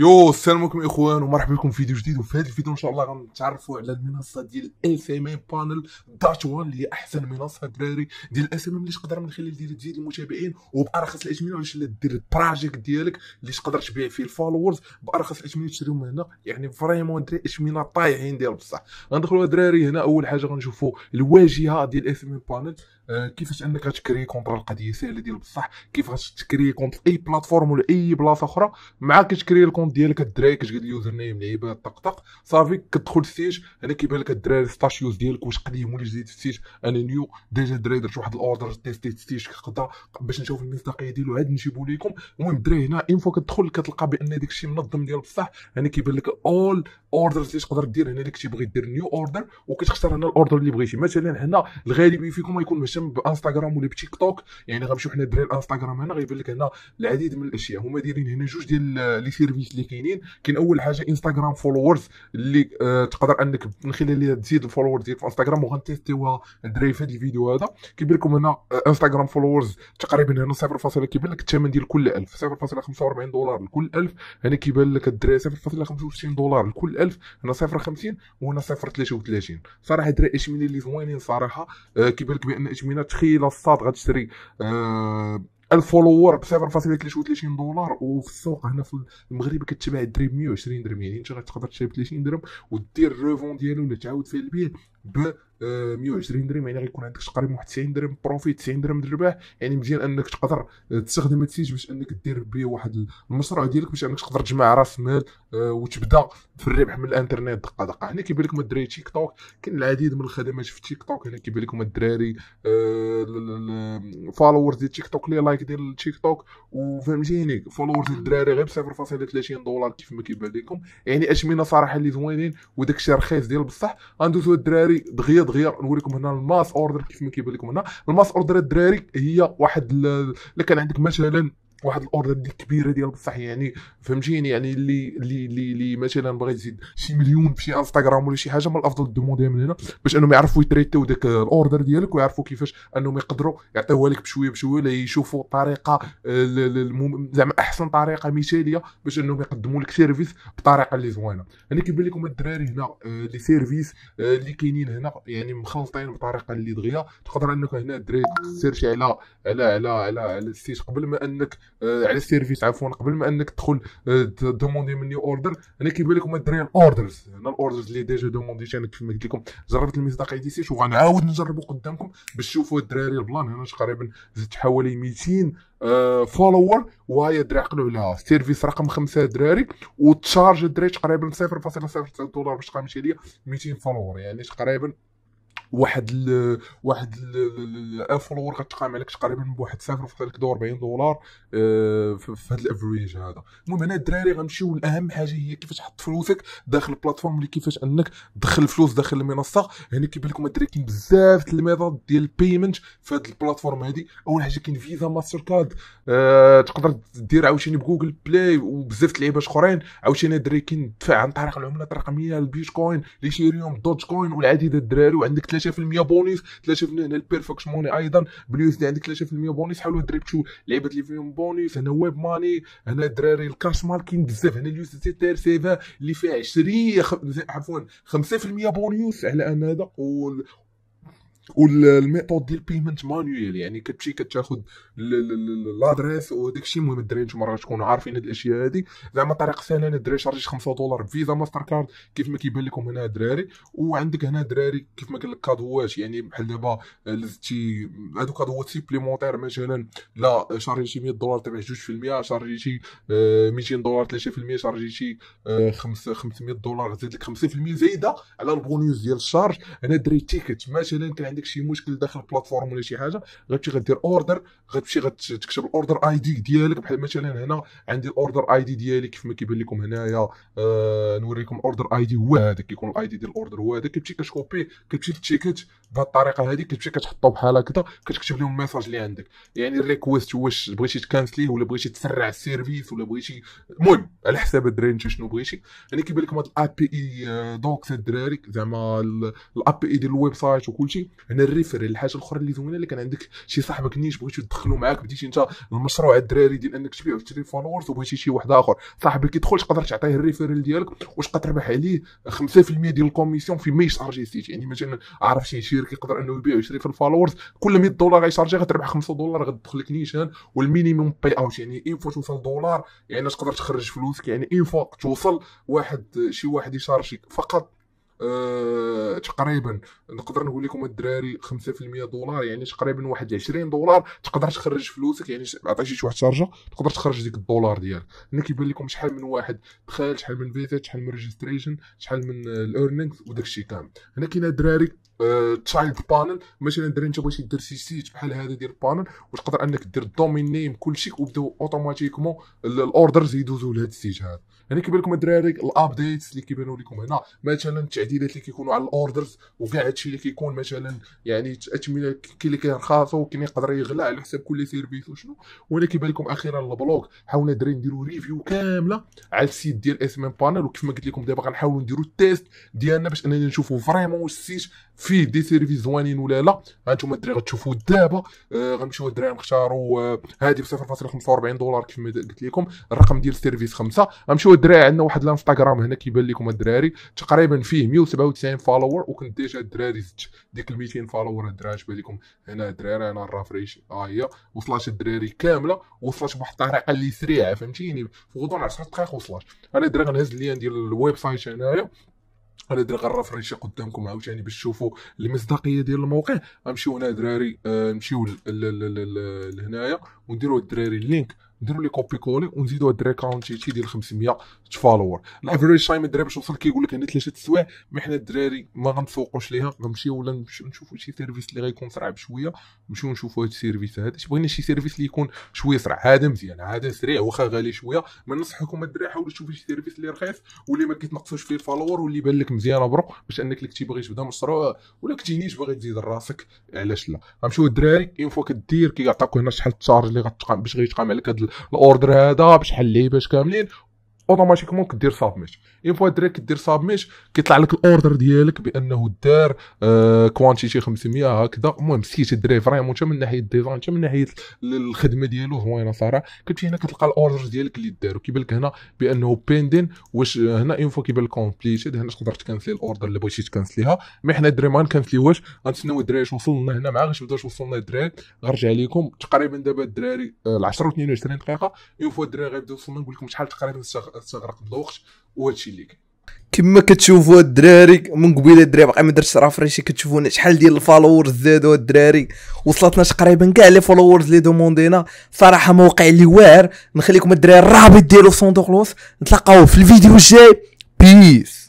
يو السلام عليكم اخوان ومرحبا بكم في فيديو جديد وفي هذا الفيديو ان شاء الله غنتعرفوا على المنصه ديال اس ام ام بانل دات وان اللي هي احسن منصه دراري ديال اس ام ام اللي تقدر من خلال ديالها تزيد المتابعين وبارخص الاثمنه باش دير البروجيكت ديالك اللي تقدر تبيع فيه الفولورز بارخص الاثمنه تشريهم هنا يعني فريمون دري اثمنه طايحين ديال بصح غندخلوا دراري هنا اول حاجه غنشوفوا الواجهه ديال اس ام ام بانل آه، كيفاش انك غتكري كونتر القضيه ساهله ديال بصح كيف غتكري كونت اي بلاتفورم ولا اي بلاصه اخرى مع كتكري الكونت ديالك الدراري كتقول اليوزر نيم لعيبه طق طق صافي كتدخل السيج انا كيبان لك الدراري ستاشيوز ديالك واش قديم ولا جديد في السيج انا نيو ديجا الدراري درت واحد الاوردر تيستيت السيج كقدا باش نشوف المصداقيه ديالو عاد نجيبو ليكم المهم الدراري هنا اون فوا كتدخل كتلقى بان داك الشيء منظم ديال بصح انا كيبان لك اول اوردر تقدر دير هنا اللي كتبغي دير نيو اوردر وكتختار هنا الاوردر اللي بغيتي مثلا هنا الغالب فيكم غيكون تهتم بانستغرام ولا بتيك توك يعني غنمشيو حنا دري الانستغرام هنا غيبان لك هنا العديد من الاشياء هما دايرين هنا جوج ديال لي سيرفيس اللي كاينين كاين اول حاجه انستغرام فولورز اللي آه تقدر انك من خلالها تزيد الفولورز ديالك في انستغرام وغنتيستيوها الدراري في هذا الفيديو هذا كيبان لكم هنا انستغرام آه، فولورز تقريبا هنا 0.5 كيبان لك الثمن ديال كل 1000 0.45 دولار لكل 1000 هنا كيبان لك الدراري 0.65 دولار لكل 1000 هنا 0.50 وهنا 0.33 صراحه دراري اجمالي اللي زوينين صراحه آه كيبان لك بان اش الثمينه تخيل الصاد غتشري آه الفولور ب 0.33 دولار وفي السوق هنا في المغرب كتباع الدريم 120 درهم يعني انت غتقدر تشري ب 30 درهم ودير الروفون ديالو ولا تعاود فيه البيع ب 120 آه، درهم يعني غيكون عندك تقريبا واحد 90 درهم بروفيت 90 درهم الربح يعني مزيان انك تقدر آه، تستخدم هادشي باش انك دير به واحد المشروع ديالك باش انك تقدر تجمع راس مال آه، وتبدا في الربح من الانترنت دقه دقه هنا كيبان لكم الدراري تيك توك كاين العديد من الخدمات في تيك توك هنا كيبان لكم الدراري الفولورز ديال تيك توك لي لايك ديال تيك توك وفهمتيني فولورز ديال الدراري غير ب 0.30 دولار كيف ما كيبان لكم يعني اشمنه صراحه اللي زوينين وداك الشيء رخيص ديال بصح غندوزو الدراري دغيا دغيا نوريكم هنا الماس اوردر كيف ما كيبان لكم هنا الماس اوردر الدراري هي واحد الا كان عندك مثلا واحد الاوردر كبيره ديال بصح يعني فهمتيني يعني اللي اللي اللي, اللي مثلا بغى يزيد شي مليون في انستغرام ولا شي حاجه من الافضل دومونديها من هنا باش انهم يعرفوا يتريتيو داك الاوردر ديالك ويعرفوا كيفاش انهم يقدروا يعطيوها لك بشويه بشويه ولا يشوفوا طريقه آه، زعما احسن طريقه مثاليه باش انهم يقدموا لك سيرفيس بطريقه اللي زوينه يعني كيبان لكم الدراري هنا آه، لي سيرفيس اللي آه، كاينين هنا يعني مخلطين بطريقه اللي دغيا تقدر انك هنا الدراري تسيرشي على على على على, على السيت قبل ما انك آه، على السيرفيس عفوا قبل ما انك تدخل آه، دوموندي مني اوردر انا كيبان لكم الدراري الاوردرز انا الاوردرز اللي ديجا دومونديت انا ما قلت لكم جربت المصداقيه ديسيش وغنعاود نجربو قدامكم باش تشوفوا الدراري البلان هنا تقريبا زدت حوالي 200 فولور آه، وهي الدراري عقلوا عليها السيرفيس رقم خمسه دراري وتشارج الدراري تقريبا 0.09 دولار باش تقام ليا 200 فولور يعني تقريبا واحد الـ واحد ان فولور غتقام عليك تقريبا بواحد صفر لك 40 دولار آه، في هذا الافريج هذا المهم هنا الدراري غنمشيو الاهم حاجه هي كيفاش تحط فلوسك داخل البلاتفورم اللي كيفاش انك تدخل الفلوس داخل المنصه هنا كيبان لكم الدراري كاين بزاف الميثود ديال البيمنت في هذه البلاتفورم هذه اول حاجه كاين فيزا ماستر كارد أه تقدر دير عاوتاني بجوجل بلاي وبزاف اللعيبات اخرين عاوتاني الدراري كاين دفع عن طريق العملات الرقميه البيتكوين الايثيريوم دوج كوين والعديد الدراري وعندك 3% بونيس 3% هنا البيرفكت موني ايضا باليو اس دي عندك 3% بونيس حاولوا دريب دريبتو لعبه اللي فيهم بونيس هنا ويب ماني هنا الدراري الكاش ماركين بزاف هنا اليو اس دي تي ار سيفا اللي فيها 20 عفوا 5% بونيس على ان هذا والميثود ديال بيمنت مانيوال يعني كتمشي كتاخذ لادريس وهذاك الشيء المهم الدراري انتم راه تكونوا عارفين هاد الاشياء هادي زعما طريق سهله انا الدراري شارجيت 5 دولار بفيزا ماستر كارد كيف ما كيبان لكم هنا الدراري وعندك هنا الدراري كيف ما قال لك كادوات يعني بحال دابا لزتي هادو كادوات سيبليمونتير مثلا لا شارجيتي 100 دولار تبع 2% شارجيتي 200 آه، دولار 3% شارجيتي 500 آه، دولار زيد لك 50% زايده على البونيوس ديال الشارج انا دري تيكت مثلا كان عندك شي مشكل داخل البلاتفورم ولا شي حاجه غتمشي غدير اوردر غتمشي غتكتب الاوردر اي دي ديالك بحال مثلا هنا عندي الاوردر اي دي ديالي كيف ما كيبان لكم هنايا آه نوريكم الاوردر اي دي هو هذاك كيكون الاي دي ديال الاوردر هو هذاك كتمشي كتكوبي كتمشي للتيكت بهذه الطريقه هذه كتمشي كتحطو بحال هكذا كتكتب لهم الميساج اللي عندك يعني الريكويست واش بغيتي تكانسليه ولا بغيتي تسرع السيرفيس ولا بغيتي المهم على حساب الدراري انت شنو بغيتي يعني كيبان لكم هاد الاي بي e، اي آه، دونك الدراري زعما الاي بي اي e ديال الويب سايت وكلشي هنا الريفر الحاجه الاخرى اللي زوينه اللي كان عندك شي صاحبك نيش بغيتو يدخلوا معاك بديتي انت المشروع الدراري ديال انك تبيع وتشري فولورز وبغيتي شي واحد اخر صاحبك يدخل تقدر تعطيه الريفرال ديالك وتبقى تربح عليه 5% ديال الكوميسيون في ما يشارجيتيش يعني مثلا عرفت شي شركه يقدر انه يبيع ويشري في الفولورز كل 100 دولار غيشارجي غتربح 5 دولار غتدخل لك نيشان والمينيموم باي اوت يعني اين فوا توصل دولار يعني تقدر تخرج فلوسك يعني اين فوا توصل واحد شي واحد يشارجيك فقط أه تقريبا نقدر نقول لكم الدراري 5% دولار يعني تقريبا واحد 20 دولار تقدر تخرج فلوسك يعني عطيتي شي واحد الشارجه تقدر تخرج ديك الدولار ديالك هنا كيبان لكم شحال من واحد دخل شحال من فيزا شحال من ريجستريشن شحال من الايرنينغز آه، وداك الشيء كامل هنا كاين الدراري تشايلد آه، بانل مثلا الدراري انت بغيتي دير شي سيت بحال هذا ديال بانل وتقدر انك دير الدومين نيم كلشي وبداو اوتوماتيكمون الاوردرز يدوزوا لهذا السيت هذا يعني كيبان لكم الدراري الابديتس اللي كيبانوا لكم هنا مثلا التعديلات اللي كيكونوا على الاوردرز وكاع هادشي اللي كيكون مثلا يعني تاتمنه كاين اللي كيرخص وكاين يقدر يغلى على حساب كل سيرفيس وشنو وانا كيبان لكم اخيرا البلوك حاولنا دري نديروا ريفيو كامله على السيت ديال اس ام بانل وكيف ما قلت لكم دابا غنحاولوا نديروا التيست ديالنا باش اننا نشوفوا فريمون واش السيت فيه دي سيرفيس زوانين ولا لا هانتوما الدراري غتشوفوا دابا آه غنمشيو الدراري نختاروا آه، هذه ب 0.45 دولار كيف ما قلت لكم الرقم ديال السيرفيس 5 غنمشيو الدراري عندنا واحد الانستغرام هنا كيبان لكم الدراري تقريبا فيه 197 فولور وكنت ديجا الدراري زدت ديك ال 200 فولور الدراري تبان لكم هنا الدراري انا الرافريش ها آه هي وصلات الدراري كامله وصلات بواحد الطريقه اللي سريعه فهمتيني في غضون 10 دقائق وصلات انا الدراري غنهز اللين ديال الويب سايت هنايا انا دري غنرفريشي قدامكم عاوتاني باش تشوفوا المصداقيه ديال الموقع غنمشيو هنا دراري آه، نمشيو لهنايا ونديروا الدراري اللينك نديرو لي كوبي كولي ونزيدو هاد الريكاونت تي ديال 500 فالور الافريج تايم الدراري باش وصل كيقول لك عندي ثلاثه السوايع مي حنا الدراري ما غنفوقوش ليها غنمشيو ولا نشوفوا شي سيرفيس اللي غيكون صعب شويه نمشيو نشوفوا هاد السيرفيس هذا بغينا شي سيرفيس اللي يكون شويه سرع هذا مزيان هذا سريع واخا غالي شويه ما ننصحكم الدراري حاولوا تشوفوا شي سيرفيس اللي رخيص واللي ما كيتنقصوش فيه الفالور واللي بان لك مزيان برو باش انك اللي كنتي باغي تبدا مشروع ولا كنتينيش باغي تزيد راسك علاش لا غنمشيو الدراري اون فوا كدير كيعطيوك هنا شحال التشارج اللي غتقام باش غيتقام عليك هاد الاوردر هذا بشحال لي باش كاملين اوتوماتيكمون كدير سابميش اون فوا دريك كدير سابميش كيطلع لك الاوردر ديالك بانه دار كوانتيتي 500 هكذا المهم سيتي دري فريمون حتى من ناحيه الديزاين حتى من ناحيه الخدمه ديالو زوينه صراحه كتمشي هنا كتلقى الاوردر ديالك اللي دار وكيبان لك هنا بانه بيندين واش هنا اون فوا كيبان لك هنا تقدر تكنسلي الاوردر اللي بغيتي تكنسليها مي حنا دري ما نكنسليوهاش غنتسناو الدراري اش وصلنا هنا مع غاش بداو وصلنا الدراري غنرجع لكم تقريبا دابا الدراري 10 و 22 دقيقه اون فوا الدراري غيبداو وصلنا نقول لكم شحال تقريبا تغرق بالوقت وهادشي اللي كاين كما كتشوفوا الدراري من قبيله الدراري باقي ما درتش رافريشي كتشوفوا شحال ديال الفالورز زادوا الدراري وصلتنا تقريبا كاع لي فالورز اللي دوموندينا صراحه موقع اللي واعر نخليكم الدراري الرابط ديالو في صندوق الوصف نتلاقاو في الفيديو الجاي بيس